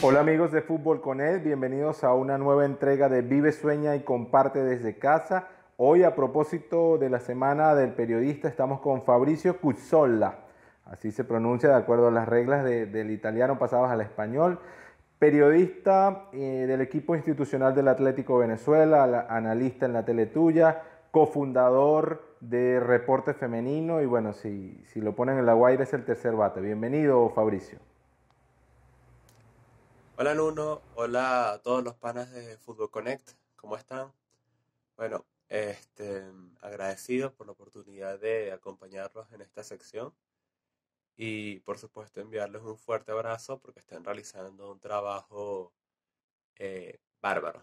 Hola amigos de Fútbol con Él, bienvenidos a una nueva entrega de Vive, Sueña y Comparte desde casa. Hoy a propósito de la semana del periodista estamos con Fabricio Cuzzolla, así se pronuncia de acuerdo a las reglas del italiano pasadas al español, periodista eh, del equipo institucional del Atlético Venezuela, analista en la tele Teletuya, cofundador de Reporte Femenino y bueno, si, si lo ponen en la guaira es el tercer bate. Bienvenido Fabricio. Hola Nuno, hola a todos los panas de Fútbol Connect, ¿cómo están? Bueno, este, agradecido por la oportunidad de acompañarlos en esta sección y por supuesto enviarles un fuerte abrazo porque están realizando un trabajo eh, bárbaro.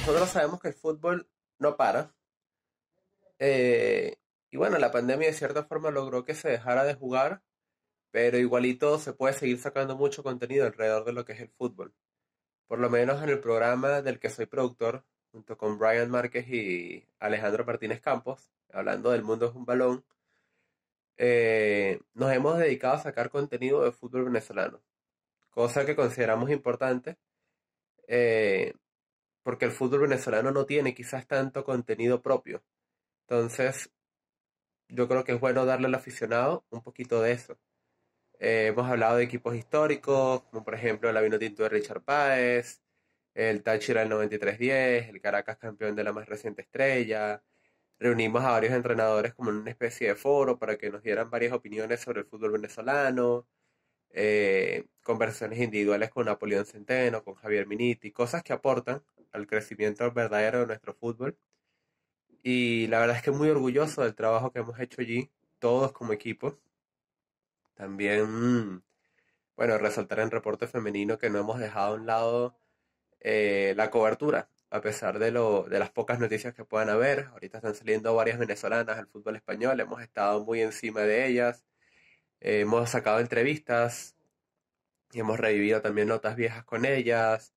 Nosotros sabemos que el fútbol no para. Eh, y bueno, la pandemia de cierta forma logró que se dejara de jugar, pero igualito se puede seguir sacando mucho contenido alrededor de lo que es el fútbol. Por lo menos en el programa del que soy productor, junto con Brian Márquez y Alejandro Martínez Campos, hablando del mundo es un balón, eh, nos hemos dedicado a sacar contenido de fútbol venezolano, cosa que consideramos importante, eh, porque el fútbol venezolano no tiene quizás tanto contenido propio. Entonces, yo creo que es bueno darle al aficionado un poquito de eso. Eh, hemos hablado de equipos históricos, como por ejemplo el tinto de Richard Páez, el Táchira del 93-10, el Caracas campeón de la más reciente estrella. Reunimos a varios entrenadores como en una especie de foro para que nos dieran varias opiniones sobre el fútbol venezolano, eh, conversaciones individuales con Napoleón Centeno, con Javier Miniti, cosas que aportan al crecimiento verdadero de nuestro fútbol y la verdad es que muy orgulloso del trabajo que hemos hecho allí, todos como equipo. También, mm, bueno, resaltar en reporte femenino que no hemos dejado a un lado eh, la cobertura, a pesar de, lo, de las pocas noticias que puedan haber. Ahorita están saliendo varias venezolanas al fútbol español, hemos estado muy encima de ellas, eh, hemos sacado entrevistas y hemos revivido también notas viejas con ellas.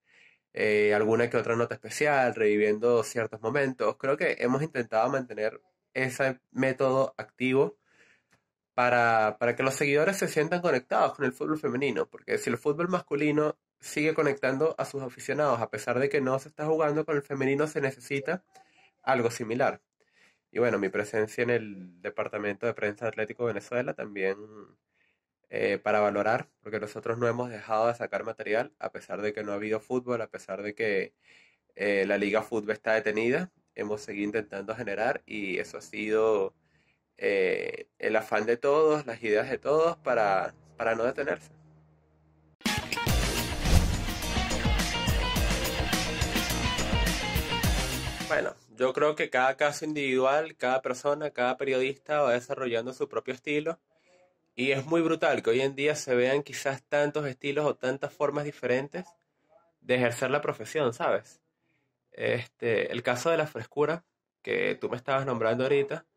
Eh, alguna que otra nota especial, reviviendo ciertos momentos. Creo que hemos intentado mantener ese método activo para, para que los seguidores se sientan conectados con el fútbol femenino, porque si el fútbol masculino sigue conectando a sus aficionados, a pesar de que no se está jugando con el femenino, se necesita algo similar. Y bueno, mi presencia en el departamento de prensa Atlético Venezuela también eh, para valorar, porque nosotros no hemos dejado de sacar material, a pesar de que no ha habido fútbol, a pesar de que eh, la liga fútbol está detenida, hemos seguido intentando generar y eso ha sido eh, el afán de todos, las ideas de todos para, para no detenerse. Bueno, yo creo que cada caso individual, cada persona, cada periodista va desarrollando su propio estilo. Y es muy brutal que hoy en día se vean quizás tantos estilos o tantas formas diferentes de ejercer la profesión, ¿sabes? Este, el caso de la frescura, que tú me estabas nombrando ahorita,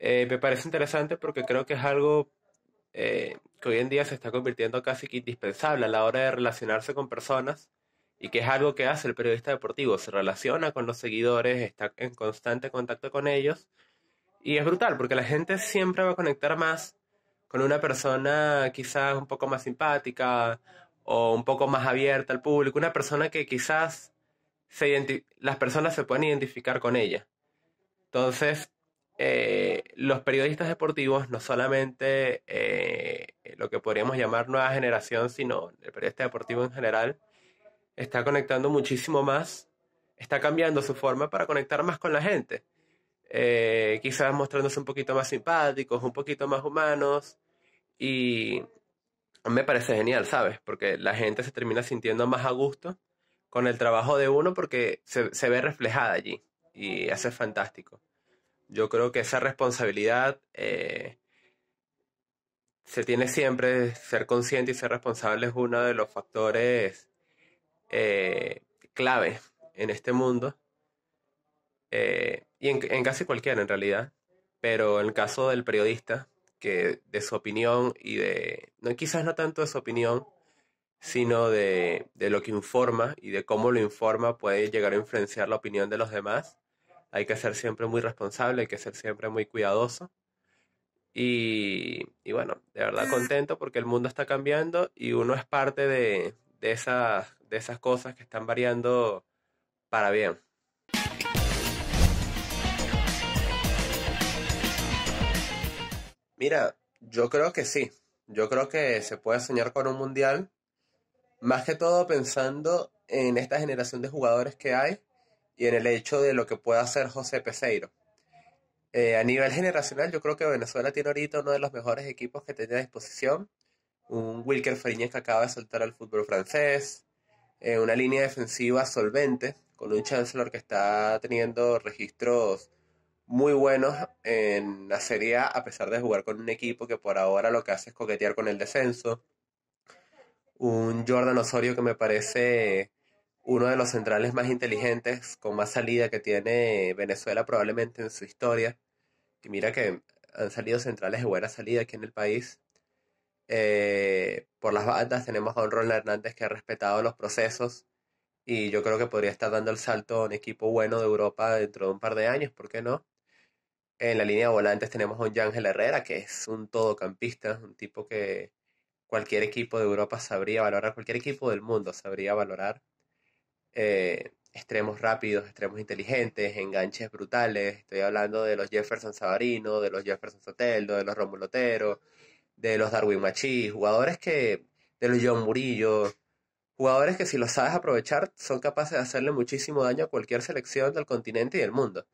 eh, me parece interesante porque creo que es algo eh, que hoy en día se está convirtiendo casi que indispensable a la hora de relacionarse con personas y que es algo que hace el periodista deportivo, se relaciona con los seguidores, está en constante contacto con ellos y es brutal porque la gente siempre va a conectar más con una persona quizás un poco más simpática o un poco más abierta al público, una persona que quizás se las personas se pueden identificar con ella. Entonces, eh, los periodistas deportivos, no solamente eh, lo que podríamos llamar nueva generación, sino el periodista deportivo en general, está conectando muchísimo más, está cambiando su forma para conectar más con la gente. Eh, quizás mostrándose un poquito más simpáticos, un poquito más humanos y me parece genial, ¿sabes? Porque la gente se termina sintiendo más a gusto con el trabajo de uno porque se, se ve reflejada allí y hace fantástico. Yo creo que esa responsabilidad eh, se tiene siempre, ser consciente y ser responsable es uno de los factores eh, clave en este mundo. Eh, y en, en, casi cualquiera en realidad, pero en el caso del periodista, que de su opinión y de, no, quizás no tanto de su opinión, sino de, de lo que informa y de cómo lo informa puede llegar a influenciar la opinión de los demás. Hay que ser siempre muy responsable, hay que ser siempre muy cuidadoso. Y, y bueno, de verdad contento porque el mundo está cambiando y uno es parte de, de, esas, de esas cosas que están variando para bien. Mira, yo creo que sí. Yo creo que se puede soñar con un mundial, más que todo pensando en esta generación de jugadores que hay y en el hecho de lo que puede hacer José Peseiro. Eh, a nivel generacional, yo creo que Venezuela tiene ahorita uno de los mejores equipos que tiene a disposición. Un Wilker Fariñez que acaba de soltar al fútbol francés. Eh, una línea defensiva solvente, con un Chancellor que está teniendo registros muy buenos en la Serie A, pesar de jugar con un equipo que por ahora lo que hace es coquetear con el descenso. Un Jordan Osorio que me parece uno de los centrales más inteligentes, con más salida que tiene Venezuela probablemente en su historia. Y mira que han salido centrales de buena salida aquí en el país. Eh, por las bandas tenemos a un Ronald Hernández que ha respetado los procesos y yo creo que podría estar dando el salto a un equipo bueno de Europa dentro de un par de años, ¿por qué no? En la línea de volantes tenemos a un Ángel Herrera, que es un todocampista, un tipo que cualquier equipo de Europa sabría valorar, cualquier equipo del mundo sabría valorar. Eh, extremos rápidos, extremos inteligentes, enganches brutales. Estoy hablando de los Jefferson Sabarino, de los Jefferson Soteldo, de los Romulotero, de los Darwin Machis, jugadores que, de los John Murillo, jugadores que si los sabes aprovechar son capaces de hacerle muchísimo daño a cualquier selección del continente y del mundo.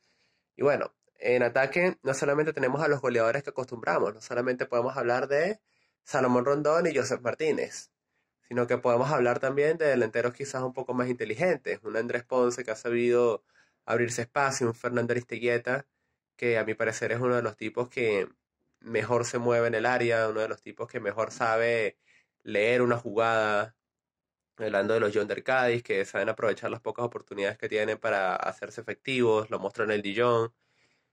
Y bueno, en ataque no solamente tenemos a los goleadores que acostumbramos, no solamente podemos hablar de Salomón Rondón y Joseph Martínez, sino que podemos hablar también de delanteros quizás un poco más inteligentes, un Andrés Ponce que ha sabido abrirse espacio, un Fernando Aristeguieta que a mi parecer es uno de los tipos que mejor se mueve en el área, uno de los tipos que mejor sabe leer una jugada, hablando de los John del Cádiz, que saben aprovechar las pocas oportunidades que tienen para hacerse efectivos, lo mostró en el Dijon,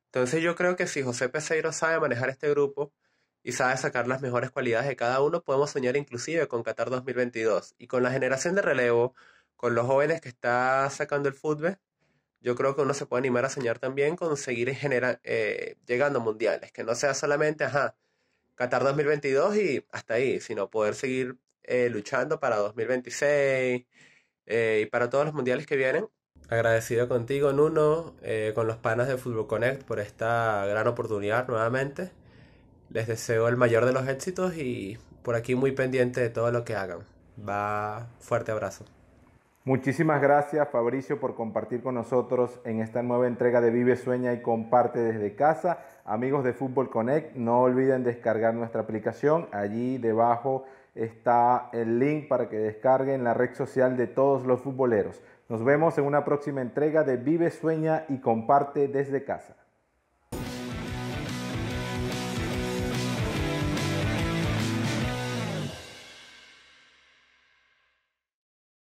entonces yo creo que si José Peseiro sabe manejar este grupo y sabe sacar las mejores cualidades de cada uno, podemos soñar inclusive con Qatar 2022. Y con la generación de relevo, con los jóvenes que está sacando el fútbol, yo creo que uno se puede animar a soñar también con seguir eh, llegando a mundiales, que no sea solamente, ajá, Qatar 2022 y hasta ahí, sino poder seguir eh, luchando para 2026 eh, y para todos los mundiales que vienen agradecido contigo, Nuno, eh, con los panas de Fútbol Connect por esta gran oportunidad nuevamente. Les deseo el mayor de los éxitos y por aquí muy pendiente de todo lo que hagan. Va fuerte abrazo. Muchísimas gracias Fabricio por compartir con nosotros en esta nueva entrega de Vive, Sueña y Comparte desde casa. Amigos de Fútbol Connect, no olviden descargar nuestra aplicación. Allí debajo está el link para que descarguen la red social de todos los futboleros. Nos vemos en una próxima entrega de Vive, Sueña y Comparte desde casa.